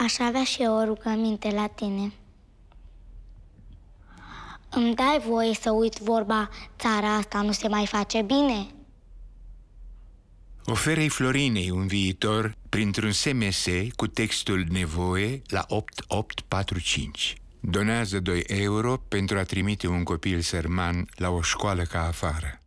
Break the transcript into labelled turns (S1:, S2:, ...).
S1: Aș avea și eu o rugăminte la tine. Îmi dai voie să uit vorba țara asta nu se mai face bine?
S2: Oferei Florinei un viitor printr-un SMS cu textul nevoie la 8845. Donează 2 euro pentru a trimite un copil sărman la o școală ca afară.